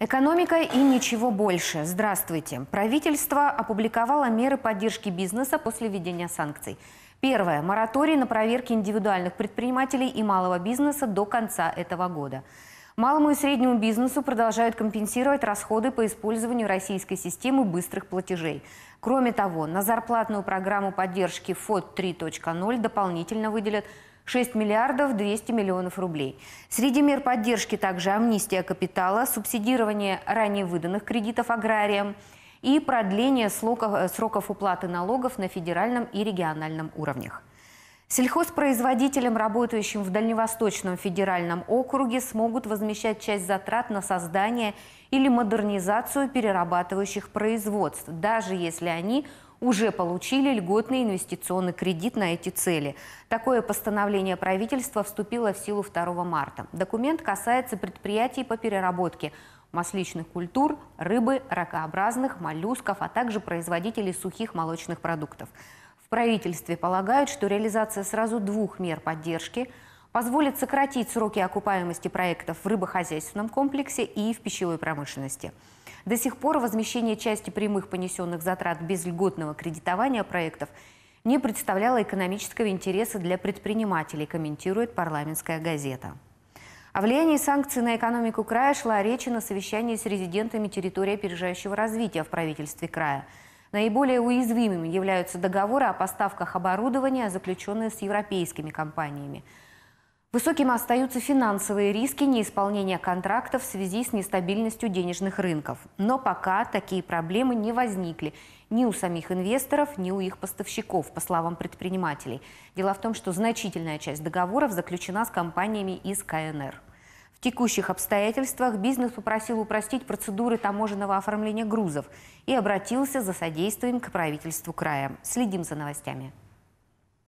Экономика и ничего больше. Здравствуйте. Правительство опубликовало меры поддержки бизнеса после введения санкций. Первое. Мораторий на проверки индивидуальных предпринимателей и малого бизнеса до конца этого года. Малому и среднему бизнесу продолжают компенсировать расходы по использованию российской системы быстрых платежей. Кроме того, на зарплатную программу поддержки ФОД 3.0 дополнительно выделят 6 миллиардов 200 миллионов рублей. Среди мер поддержки также амнистия капитала, субсидирование ранее выданных кредитов аграриям и продление сроков, э, сроков уплаты налогов на федеральном и региональном уровнях. Сельхозпроизводителям, работающим в Дальневосточном федеральном округе, смогут возмещать часть затрат на создание или модернизацию перерабатывающих производств, даже если они уже получили льготный инвестиционный кредит на эти цели. Такое постановление правительства вступило в силу 2 марта. Документ касается предприятий по переработке масличных культур, рыбы, ракообразных, моллюсков, а также производителей сухих молочных продуктов правительстве полагают, что реализация сразу двух мер поддержки позволит сократить сроки окупаемости проектов в рыбохозяйственном комплексе и в пищевой промышленности. До сих пор возмещение части прямых понесенных затрат без льготного кредитования проектов не представляло экономического интереса для предпринимателей, комментирует парламентская газета. О влиянии санкций на экономику края шла речь на совещании с резидентами территории опережающего развития в правительстве края – Наиболее уязвимыми являются договоры о поставках оборудования, заключенные с европейскими компаниями. Высокими остаются финансовые риски неисполнения контрактов в связи с нестабильностью денежных рынков. Но пока такие проблемы не возникли ни у самих инвесторов, ни у их поставщиков, по словам предпринимателей. Дело в том, что значительная часть договоров заключена с компаниями из КНР. В текущих обстоятельствах бизнес попросил упростить процедуры таможенного оформления грузов и обратился за содействием к правительству края. Следим за новостями.